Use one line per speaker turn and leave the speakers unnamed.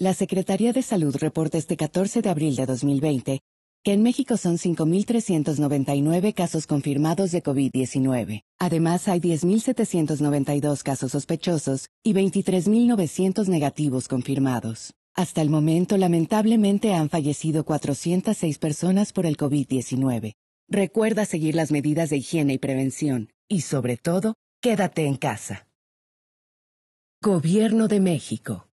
La Secretaría de Salud reporta este 14 de abril de 2020 que en México son 5.399 casos confirmados de COVID-19. Además, hay 10.792 casos sospechosos y 23.900 negativos confirmados. Hasta el momento, lamentablemente, han fallecido 406 personas por el COVID-19. Recuerda seguir las medidas de higiene y prevención. Y sobre todo,
quédate en casa. Gobierno de México.